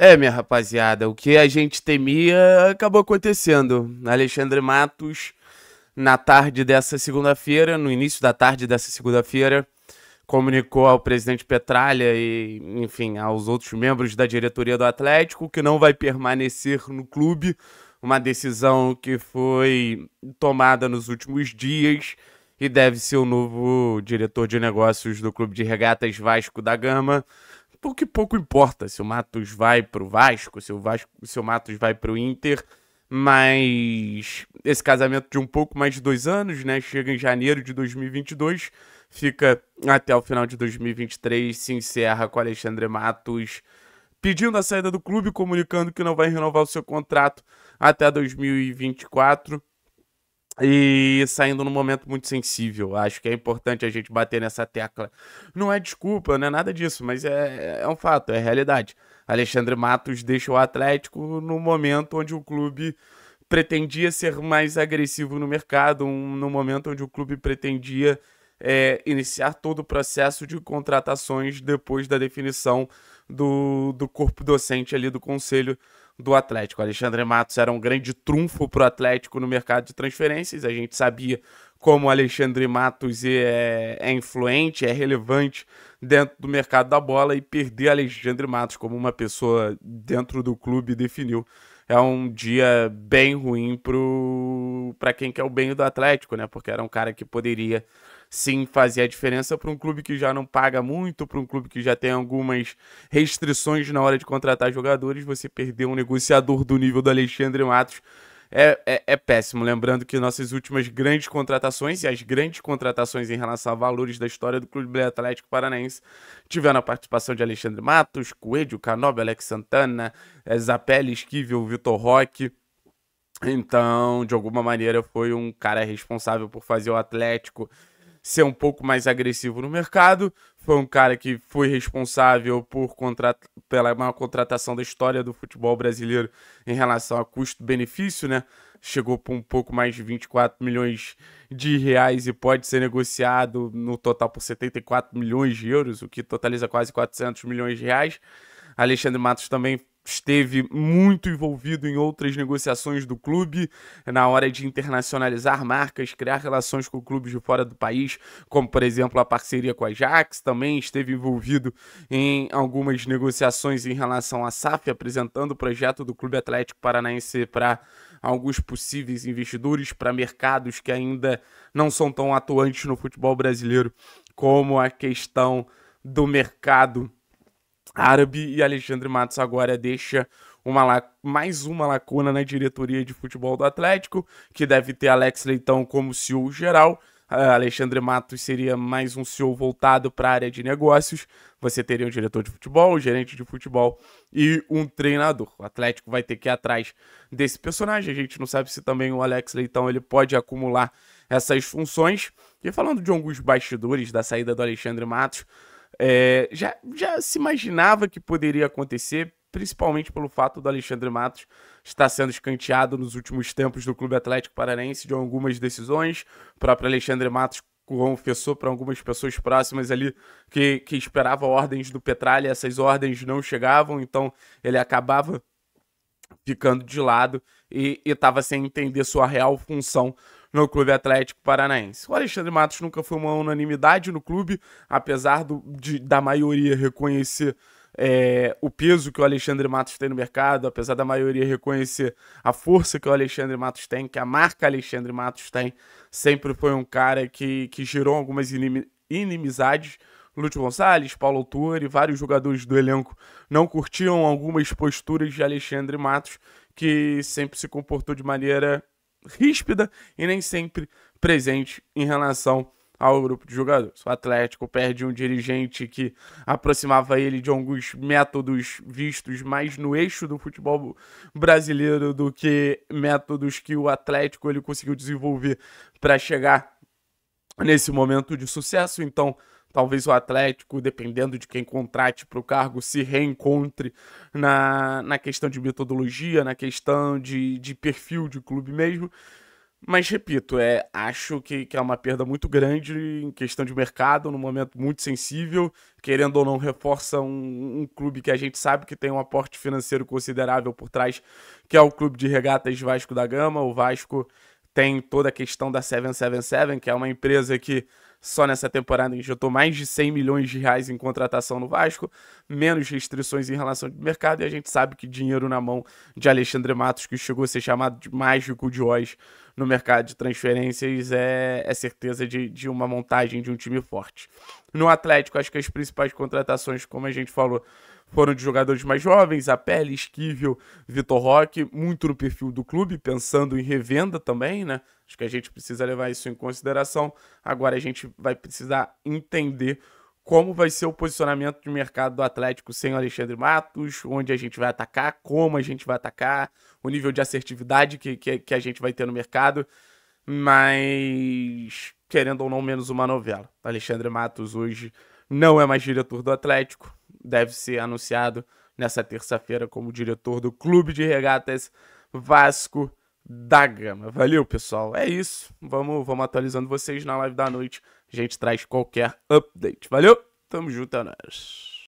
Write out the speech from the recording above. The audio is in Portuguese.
É, minha rapaziada, o que a gente temia acabou acontecendo. Alexandre Matos, na tarde dessa segunda-feira, no início da tarde dessa segunda-feira, comunicou ao presidente Petralha e, enfim, aos outros membros da diretoria do Atlético que não vai permanecer no clube. Uma decisão que foi tomada nos últimos dias e deve ser o novo diretor de negócios do Clube de Regatas Vasco da Gama. Porque pouco importa se o Matos vai pro Vasco, se o, Vasco, se o Matos vai pro Inter, mas esse casamento de um pouco mais de dois anos, né? Chega em janeiro de 2022, fica até o final de 2023, se encerra com Alexandre Matos pedindo a saída do clube, comunicando que não vai renovar o seu contrato até 2024 e saindo num momento muito sensível. Acho que é importante a gente bater nessa tecla. Não é desculpa, não é nada disso, mas é, é, é um fato, é realidade. Alexandre Matos deixa o Atlético no momento onde o clube pretendia ser mais agressivo no mercado, um, no momento onde o clube pretendia é, iniciar todo o processo de contratações depois da definição do, do corpo docente ali do conselho do Atlético. Alexandre Matos era um grande trunfo para o Atlético no mercado de transferências. A gente sabia como Alexandre Matos é, é influente, é relevante dentro do mercado da bola e perder Alexandre Matos como uma pessoa dentro do clube definiu é um dia bem ruim pro para quem quer o bem do Atlético, né? Porque era um cara que poderia sim fazer a diferença para um clube que já não paga muito, para um clube que já tem algumas restrições na hora de contratar jogadores. Você perder um negociador do nível do Alexandre Matos é, é, é péssimo. Lembrando que nossas últimas grandes contratações e as grandes contratações em relação a valores da história do Clube Atlético Paranaense tiveram a participação de Alexandre Matos, Coelho, Canobi, Alex Santana, eh, Zapelli, Esquivel, Vitor Roque. Então, de alguma maneira, foi um cara responsável por fazer o Atlético ser um pouco mais agressivo no mercado foi um cara que foi responsável por contrat... pela maior contratação da história do futebol brasileiro em relação a custo-benefício, né? Chegou por um pouco mais de 24 milhões de reais e pode ser negociado no total por 74 milhões de euros, o que totaliza quase 400 milhões de reais. Alexandre Matos também esteve muito envolvido em outras negociações do clube, na hora de internacionalizar marcas, criar relações com clubes de fora do país, como por exemplo a parceria com a Ajax, também esteve envolvido em algumas negociações em relação à SAF, apresentando o projeto do Clube Atlético Paranaense para alguns possíveis investidores para mercados que ainda não são tão atuantes no futebol brasileiro, como a questão do mercado árabe e Alexandre Matos agora deixa uma, mais uma lacuna na diretoria de futebol do Atlético, que deve ter Alex Leitão como CEO geral. Uh, Alexandre Matos seria mais um CEO voltado para a área de negócios. Você teria um diretor de futebol, um gerente de futebol e um treinador. O Atlético vai ter que ir atrás desse personagem. A gente não sabe se também o Alex Leitão ele pode acumular essas funções. E falando de alguns bastidores da saída do Alexandre Matos, é, já, já se imaginava que poderia acontecer, principalmente pelo fato do Alexandre Matos estar sendo escanteado nos últimos tempos do Clube Atlético Paranaense de algumas decisões. O próprio Alexandre Matos confessou para algumas pessoas próximas ali que, que esperava ordens do Petralha, essas ordens não chegavam, então ele acabava ficando de lado e estava sem entender sua real função no Clube Atlético Paranaense. O Alexandre Matos nunca foi uma unanimidade no clube, apesar do, de, da maioria reconhecer é, o peso que o Alexandre Matos tem no mercado, apesar da maioria reconhecer a força que o Alexandre Matos tem, que a marca Alexandre Matos tem, sempre foi um cara que, que gerou algumas inimizades. Lúcio Gonçalves, Paulo Turi, vários jogadores do elenco não curtiam algumas posturas de Alexandre Matos, que sempre se comportou de maneira ríspida e nem sempre presente em relação ao grupo de jogadores. O Atlético perde um dirigente que aproximava ele de alguns métodos vistos mais no eixo do futebol brasileiro do que métodos que o Atlético ele conseguiu desenvolver para chegar nesse momento de sucesso. Então, Talvez o Atlético, dependendo de quem contrate para o cargo, se reencontre na, na questão de metodologia, na questão de, de perfil de clube mesmo. Mas repito, é, acho que, que é uma perda muito grande em questão de mercado, num momento muito sensível. Querendo ou não, reforça um, um clube que a gente sabe que tem um aporte financeiro considerável por trás, que é o Clube de Regatas Vasco da Gama. O Vasco tem toda a questão da 777, que é uma empresa que só nessa temporada injetou mais de 100 milhões de reais em contratação no Vasco, menos restrições em relação ao mercado, e a gente sabe que dinheiro na mão de Alexandre Matos, que chegou a ser chamado de mágico de Oz no mercado de transferências, é, é certeza de, de uma montagem de um time forte. No Atlético, acho que as principais contratações, como a gente falou, foram de jogadores mais jovens, a Pele, Esquivel, Vitor Roque, muito no perfil do clube, pensando em revenda também, né? Acho que a gente precisa levar isso em consideração. Agora a gente vai precisar entender como vai ser o posicionamento de mercado do Atlético sem o Alexandre Matos, onde a gente vai atacar, como a gente vai atacar, o nível de assertividade que, que, que a gente vai ter no mercado. Mas, querendo ou não, menos uma novela. Alexandre Matos hoje não é mais diretor do Atlético, deve ser anunciado nessa terça-feira como diretor do Clube de Regatas Vasco da Gama. Valeu, pessoal. É isso. Vamos, vamos atualizando vocês na live da noite. A gente traz qualquer update. Valeu? Tamo junto, é nóis.